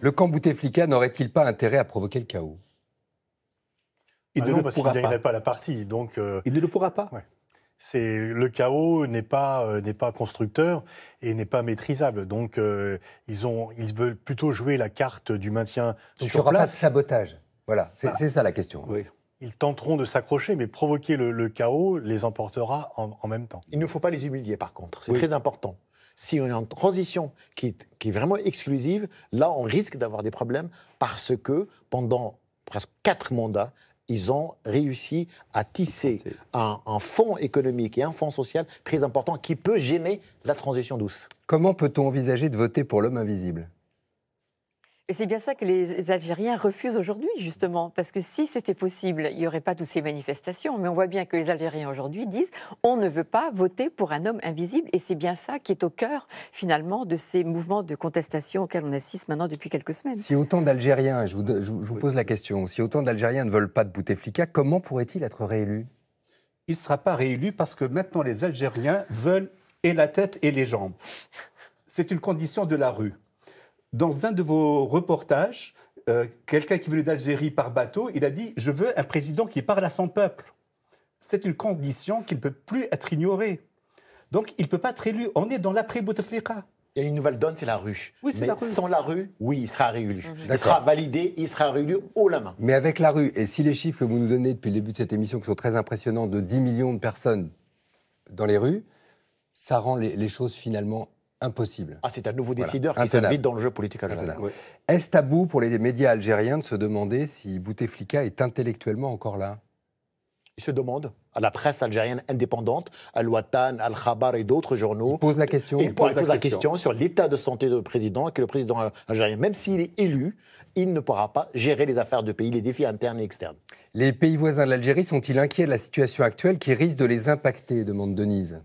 Le camp Bouteflika n'aurait-il pas intérêt à provoquer le chaos Il ah ne non, pourra pas. pas. la partie. Donc, euh, il ne le pourra pas. C'est le chaos n'est pas euh, n'est pas constructeur et n'est pas maîtrisable. Donc euh, ils ont ils veulent plutôt jouer la carte du maintien Donc sur il aura pas de sabotage. Voilà, c'est bah, ça la question. Ils tenteront de s'accrocher, mais provoquer le, chaos les emportera en, même temps. Il ne faut pas les humilier, par contre. C'est très important si on est en transition qui est, vraiment exclusive, là, on risque d'avoir des problèmes parce que pendant presque quatre mandats, ils ont réussi à tisser un, fonds économique et un fonds social très important qui peut gêner la transition douce. Comment peut-on envisager de voter pour l'homme invisible et c'est bien ça que les Algériens refusent aujourd'hui, justement, parce que si c'était possible, il n'y aurait pas toutes ces manifestations. Mais on voit bien que les Algériens aujourd'hui disent on ne veut pas voter pour un homme invisible, et c'est bien ça qui est au cœur, finalement, de ces mouvements de contestation auxquels on assiste maintenant depuis quelques semaines. Si autant d'Algériens, je vous, vous pose la question, si autant d'Algériens ne veulent pas de Bouteflika, comment pourrait-il être réélu il ne sera pas réélu parce que maintenant les Algériens veulent et la tête et les jambes. C'est une condition de la rue dans un de vos reportages, euh, quelqu'un qui venait d'Algérie par bateau, il a dit Je veux un président qui parle à son peuple. C'est une condition qui ne peut plus être ignorée. Donc il ne peut pas être élu. On est dans l'après Bouteflika. Il y a une nouvelle donne, c'est la rue. Oui, Mais sans la rue, oui, il sera réélu. Mhm. Il sera validé, il sera réélu haut la main. Mais avec la rue, et si les chiffres que vous nous donnez depuis le début de cette émission, qui sont très impressionnants, de 10 millions de personnes dans les rues, ça rend les, les choses finalement Impossible. Ah, c'est un nouveau décideur qui s'invite dans le jeu politique algérien. Est-ce tabou pour les médias algériens de se demander si Bouteflika est intellectuellement encore là Ils se demandent à la presse algérienne indépendante, à watan à Al-Khabar et d'autres journaux. ils posent la question. la, question. sur l'état de santé du président, et que le président algérien, même s'il est élu, il ne pourra pas gérer les affaires du pays, les défis internes et externes. Les pays voisins de l'Algérie sont-ils inquiets de la situation actuelle qui risque de les impacter demande Denise.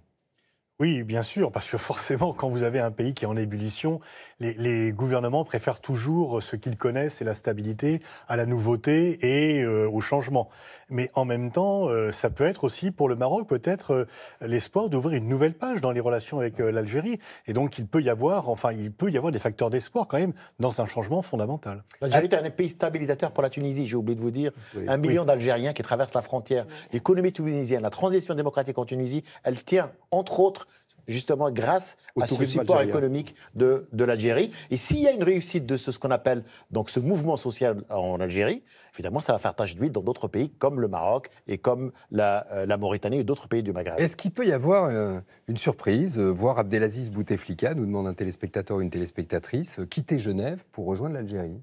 Oui, bien sûr, parce que forcément, quand vous avez un pays qui est en ébullition, les, gouvernements préfèrent toujours ce qu'ils connaissent et la stabilité à la nouveauté et euh, au changement. Mais en même temps, euh, ça peut être aussi pour le Maroc peut-être euh, l'espoir d'ouvrir une nouvelle page dans les relations avec l'Algérie. Et donc, il peut y avoir, enfin, il peut y avoir des facteurs d'espoir quand même dans un changement fondamental. L'Algérie est un pays stabilisateur pour la Tunisie. J'ai oublié de vous dire, un million d'Algériens qui traversent la frontière. L'économie tunisienne, la transition démocratique en Tunisie, elle tient entre autres justement grâce à ce support économique de, l'Algérie. Et s'il y a une réussite de ce, qu'on appelle donc ce mouvement social en Algérie, évidemment, ça va faire tache d'huile dans d'autres pays comme le Maroc et comme la, euh, Mauritanie et d'autres pays du Maghreb. Est-ce qu'il peut y avoir euh, une surprise, euh, voir Abdelaziz Bouteflika, nous demande un téléspectateur ou une téléspectatrice, quitter Genève pour rejoindre l'Algérie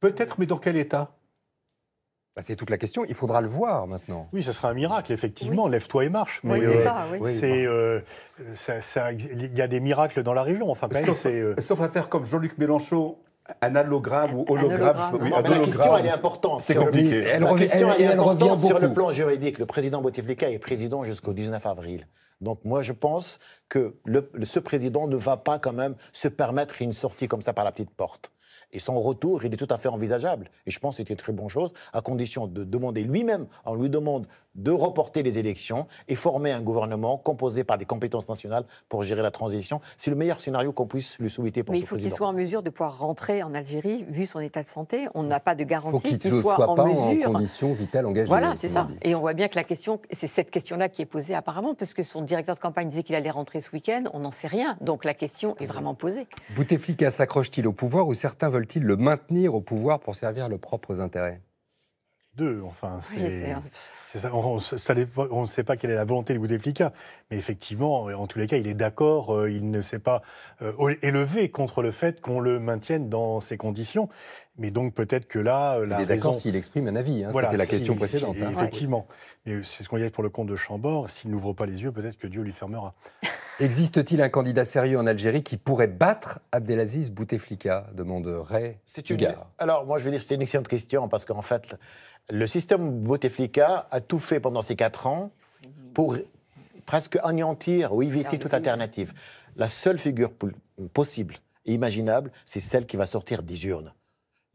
Peut-être, mais dans quel état bah, c'est toute la question. Il faudra le voir maintenant. Oui, ce sera un miracle, effectivement. Lève-toi et marche. Mais, euh, oui, c'est euh, ça. Oui. il y a des miracles dans la région. Enfin, euh, sauf, à faire comme Jean-Luc Mélenchon un allogramme ou hologramme. la question, est importante. C'est compliqué. la question, elle, sur le plan juridique. Le président Bouteflika est président jusqu'au 19 avril. Donc moi, je pense que ce président ne va pas quand même se permettre une sortie comme ça par la petite porte. Et son retour, il est tout à fait envisageable. Et je pense que c'est une très bonne chose, à condition de demander lui-même, on lui demande de reporter les élections et former un gouvernement composé par des compétences nationales pour gérer la transition. C'est le meilleur scénario qu'on puisse lui souhaiter pour Mais ce Mais il faut qu'il soit en mesure de pouvoir rentrer en Algérie, vu son état de santé. On n'a pas de garantie qu'il soit, soit, en pas mesure. En condition vitale engagée. Voilà, c'est ça. Et on voit bien que la question, c'est cette question-là qui est posée apparemment, parce que son directeur de campagne disait qu'il allait rentrer ce week-end. On n'en sait rien. Donc la question est vraiment posée. Bouteflika s'accroche-t-il au pouvoir ou certains veulent-ils le maintenir au pouvoir pour servir leurs propres intérêts deux. Enfin, c'est ça. On ne sait pas quelle est la volonté de Bouteflika, mais effectivement, euh, en tous les cas, il est d'accord. Euh, il ne s'est pas euh, élevé contre le fait qu'on le maintienne dans ces conditions. Mais donc peut-être que là, il est d'accord s'il exprime un avis. Hein, voilà, C'était la question précédente. Hein. Effectivement. Mais c'est ce qu'on dit pour le comte de Chambord. S'il n'ouvre pas les yeux, peut-être que Dieu lui fermera. Existe-t-il un candidat sérieux en Algérie qui pourrait battre Abdelaziz Bouteflika demande Ray C'est une... Alors, moi, je veux dire, c'est une excellente question parce qu'en fait, le système Bouteflika a tout fait pendant ces quatre ans pour presque anéantir ou éviter toute alternative. La seule figure possible et imaginable, c'est celle qui va sortir des urnes.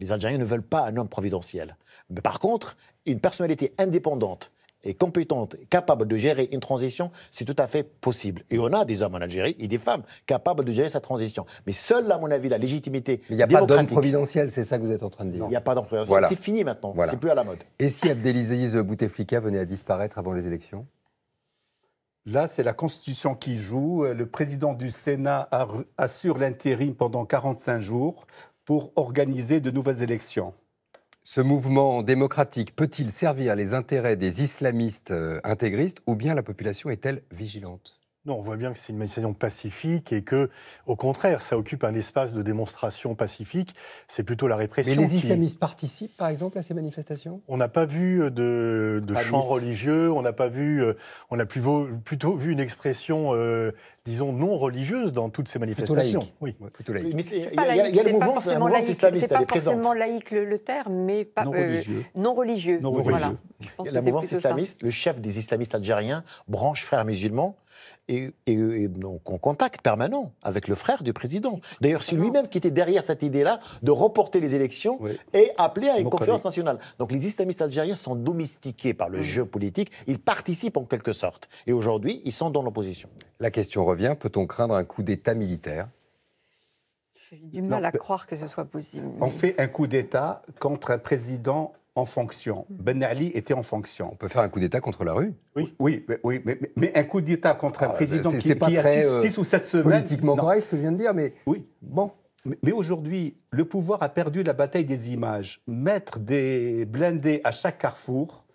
Les Algériens ne veulent pas un homme providentiel. Mais par contre, une personnalité indépendante et compétente, capable de gérer une transition, c'est tout à fait possible. Et on a des hommes en Algérie et des femmes capables de gérer sa transition. Mais seule, à mon avis, la légitimité. Mais il n'y a pas d'homme providentiel, c'est ça que vous êtes en train de dire. Il n'y a pas d'homme providentiel. C'est fini maintenant. C'est plus à la mode. Et si Abdelaziz Bouteflika venait à disparaître avant les élections Là, c'est la Constitution qui joue. Le président du Sénat assure l'intérim pendant 45 jours pour organiser de nouvelles élections. Ce mouvement démocratique peut-il servir les intérêts des islamistes euh, intégristes ou bien la population est-elle vigilante non, on voit bien que c'est une manifestation pacifique et que, au contraire, ça occupe un espace de démonstration pacifique. C'est plutôt la répression. Mais les islamistes participent, par exemple, à ces manifestations On n'a pas vu de, de chants religieux, on n'a pas vu, euh, on a plutôt vu une expression euh, disons, non religieuse dans toutes ces manifestations. Oui, il y a, le mouvement, islamiste, pas forcément laïque le, terme, mais euh, non, religieux. la mouvance islamiste, le chef des islamistes algériens, branche frère musulman, et, et, donc en contact permanent avec le frère du président. D'ailleurs, c'est lui-même qui était derrière cette idée-là de reporter les élections et appeler à une conférence nationale. Donc les islamistes algériens sont domestiqués par le mm. jeu politique, ils participent en quelque sorte. Et aujourd'hui, ils sont dans l'opposition. La question revient, peut-on craindre un coup d'État militaire J'ai du mal à croire que ce soit possible. On fait un coup d'État contre un président en fonction. Ben Ali était en fonction. On peut faire un coup d'État contre la rue Oui, oui, mais, oui, mais, un coup d'État contre un ah, président qui, pas a six, euh, ou sept semaines. Politiquement correct, ce que je viens de dire, mais. Oui. Bon. Mais aujourd'hui, le pouvoir a perdu la bataille des images. Mettre des blindés à chaque carrefour,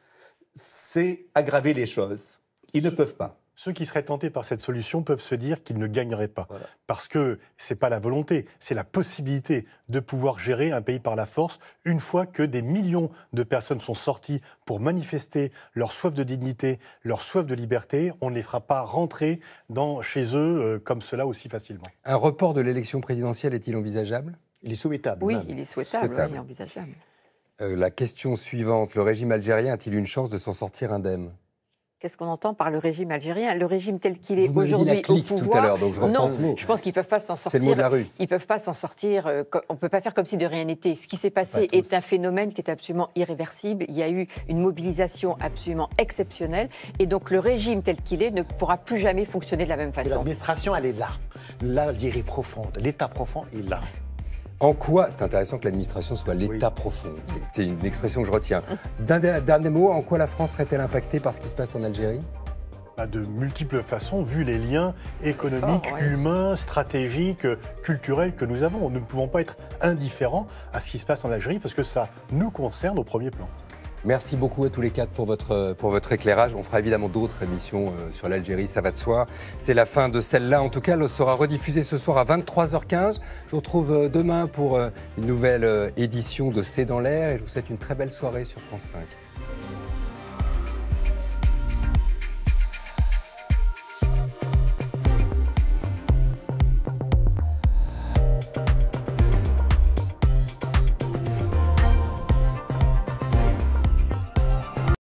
c'est aggraver les choses. Ils ne peuvent pas ceux qui seraient tentés par cette solution peuvent se dire qu'ils ne gagneraient pas. Parce que ce n'est pas la volonté, c'est la possibilité de pouvoir gérer un pays par la force une fois que des millions de personnes sont sorties pour manifester leur soif de dignité, leur soif de liberté. On ne les fera pas rentrer dans, chez eux euh, comme cela aussi facilement. Un report de l'élection présidentielle est-il envisageable Il est souhaitable. Oui, il est souhaitable, envisageable. Euh, la question suivante, le régime algérien a-t-il une chance de s'en sortir indemne Qu'est-ce qu'on entend par le régime algérien Le régime tel qu'il est aujourd'hui au pouvoir. Tout à donc je non, je pense qu'ils peuvent pas s'en sortir. Le mot de la rue. Ils peuvent pas s'en sortir. Euh, on ne peut pas faire comme si de rien n'était. Ce qui s'est passé est un phénomène qui est absolument irréversible. Il y a eu une mobilisation absolument exceptionnelle, et donc le régime tel qu'il est ne pourra plus jamais fonctionner de la même façon. L'administration, elle est là. L'Algérie profonde, l'État profond est là. En quoi, c'est intéressant que l'administration soit l'état profond, c'est une expression que je retiens. dernier mot, en quoi la France serait-elle impactée par ce qui se passe en Algérie bah, de multiples façons, vu les liens économiques, humains, stratégiques, culturels que nous avons. Nous ne pouvons pas être indifférents à ce qui se passe en Algérie parce que ça nous concerne au premier plan. Merci beaucoup à tous les quatre pour votre, éclairage. On fera évidemment d'autres émissions euh, sur l'Algérie, ça va de soi. C'est la fin de celle-là. En tout cas, elle sera rediffusée ce soir à 23h15. Je vous retrouve euh, demain pour euh, une nouvelle édition de C'est dans l'air et je vous souhaite une très belle soirée sur France 5.